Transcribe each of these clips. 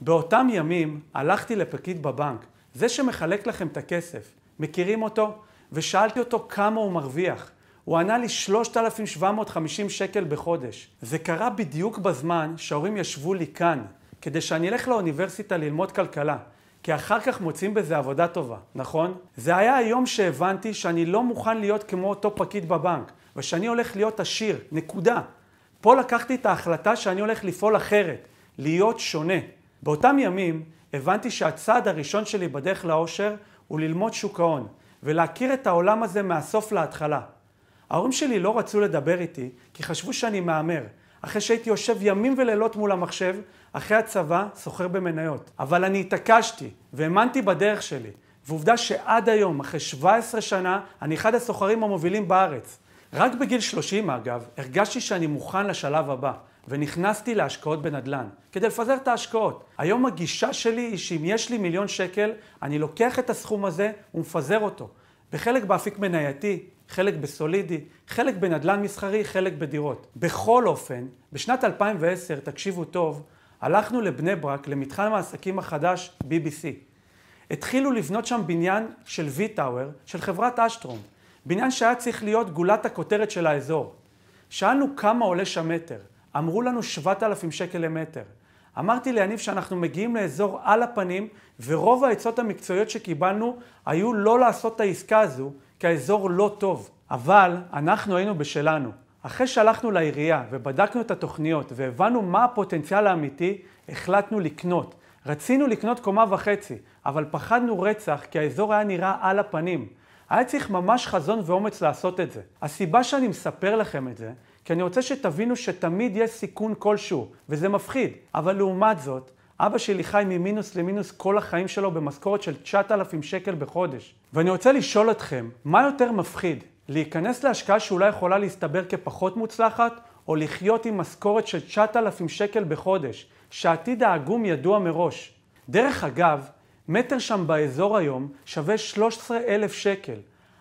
באותם ימים הלכתי לפקיד בבנק, זה שמחלק לכם את הכסף, מכירים אותו? ושאלתי אותו כמה הוא מרוויח. הוא ענה לי 3,750 שקל בחודש. זה קרה בדיוק בזמן שההורים ישבו לי כאן, כדי שאני אלך לאוניברסיטה ללמוד כלכלה, כי אחר כך מוצאים בזה עבודה טובה, נכון? זה היה היום שהבנתי שאני לא מוכן להיות כמו אותו פקיד בבנק, ושאני הולך להיות עשיר, נקודה. פה לקחתי את ההחלטה שאני הולך לפעול אחרת, להיות שונה. באותם ימים הבנתי שהצעד הראשון שלי בדרך לאושר הוא ללמוד שוק ההון ולהכיר את העולם הזה מהסוף להתחלה. ההורים שלי לא רצו לדבר איתי כי חשבו שאני מהמר, אחרי שהייתי יושב ימים ולילות מול המחשב, אחרי הצבא, סוחר במניות. אבל אני התעקשתי והאמנתי בדרך שלי, ועובדה שעד היום, אחרי 17 שנה, אני אחד הסוחרים המובילים בארץ. רק בגיל 30 אגב, הרגשתי שאני מוכן לשלב הבא. ונכנסתי להשקעות בנדל"ן, כדי לפזר את ההשקעות. היום הגישה שלי היא שאם יש לי מיליון שקל, אני לוקח את הסכום הזה ומפזר אותו. בחלק באפיק מנייתי, חלק בסולידי, חלק בנדל"ן מסחרי, חלק בדירות. בכל אופן, בשנת 2010, תקשיבו טוב, הלכנו לבני ברק, למתחם העסקים החדש BBC. התחילו לבנות שם בניין של V-Tower, של חברת אשטרום. בניין שהיה צריך להיות גולת הכותרת של האזור. שאלנו כמה עולה שם מטר. אמרו לנו 7,000 שקל למטר. אמרתי ליניב שאנחנו מגיעים לאזור על הפנים, ורוב העצות המקצועיות שקיבלנו היו לא לעשות את העסקה הזו, כי האזור לא טוב. אבל אנחנו היינו בשלנו. אחרי שהלכנו לעירייה ובדקנו את התוכניות והבנו מה הפוטנציאל האמיתי, החלטנו לקנות. רצינו לקנות קומה וחצי, אבל פחדנו רצח כי האזור היה נראה על הפנים. היה צריך ממש חזון ואומץ לעשות את זה. הסיבה שאני מספר לכם את זה, כי אני רוצה שתבינו שתמיד יש סיכון כלשהו, וזה מפחיד. אבל לעומת זאת, אבא שלי חי ממינוס למינוס כל החיים שלו במשכורת של 9,000 שקל בחודש. ואני רוצה לשאול אתכם, מה יותר מפחיד? להיכנס להשקעה שאולי יכולה להסתבר כפחות מוצלחת, או לחיות עם משכורת של 9,000 שקל בחודש, שהעתיד העגום ידוע מראש. דרך אגב, מטר שם באזור היום שווה 13,000 שקל.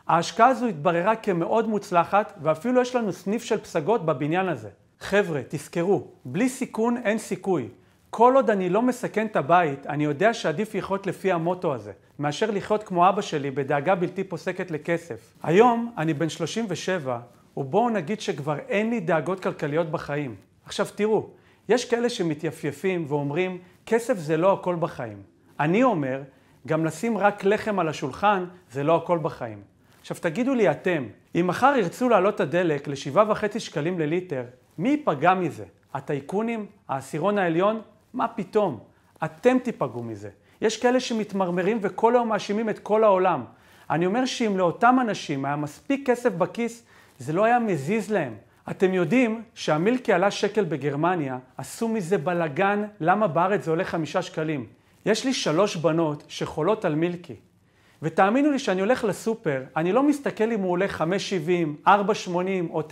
ההשקעה הזו התבררה כמאוד מוצלחת, ואפילו יש לנו סניף של פסגות בבניין הזה. חבר'ה, תזכרו, בלי סיכון אין סיכוי. כל עוד אני לא מסכן את הבית, אני יודע שעדיף לחיות לפי המוטו הזה, מאשר לחיות כמו אבא שלי בדאגה בלתי פוסקת לכסף. היום אני בן 37, ובואו נגיד שכבר אין לי דאגות כלכליות בחיים. עכשיו תראו, יש כאלה שמתייפייפים ואומרים, כסף זה לא הכל בחיים. אני אומר, גם לשים רק לחם על השולחן זה לא הכל בחיים. עכשיו תגידו לי אתם, אם מחר ירצו להעלות את הדלק ל-7.5 שקלים לליטר, מי ייפגע מזה? הטייקונים? העשירון העליון? מה פתאום? אתם תיפגעו מזה. יש כאלה שמתמרמרים וכל היום מאשימים את כל העולם. אני אומר שאם לאותם אנשים היה מספיק כסף בכיס, זה לא היה מזיז להם. אתם יודעים שהמילקי עלה שקל בגרמניה, עשו מזה בלגן למה בארץ זה עולה חמישה שקלים. יש לי שלוש בנות שחולות על מילקי, ותאמינו לי שאני הולך לסופר, אני לא מסתכל אם הוא עולה 5.70, 4.80 או 9.20,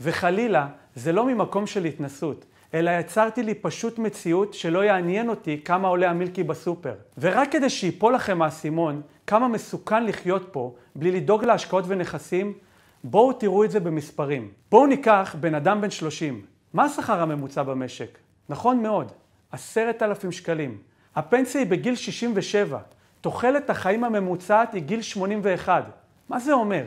וחלילה, זה לא ממקום של התנסות. אלא יצרתי לי פשוט מציאות שלא יעניין אותי כמה עולה המילקי בסופר. ורק כדי שיפול לכם האסימון כמה מסוכן לחיות פה בלי לדאוג להשקעות ונכסים, בואו תראו את זה במספרים. בואו ניקח בן אדם בן 30. מה השכר הממוצע במשק? נכון מאוד, 10,000 שקלים. הפנסיה היא בגיל 67. תוחלת החיים הממוצעת היא גיל 81. מה זה אומר?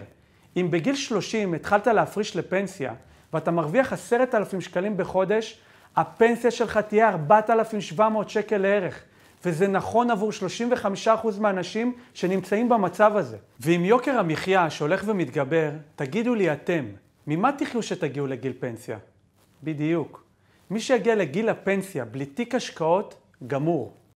אם בגיל 30 התחלת להפריש לפנסיה, ואתה מרוויח 10,000 שקלים בחודש, הפנסיה שלך תהיה 4,700 שקל לערך. וזה נכון עבור 35% מהאנשים שנמצאים במצב הזה. ועם יוקר המחיה שהולך ומתגבר, תגידו לי אתם, ממה תחיו שתגיעו לגיל פנסיה? בדיוק. מי שיגיע לגיל הפנסיה בלי תיק השקעות, גמור.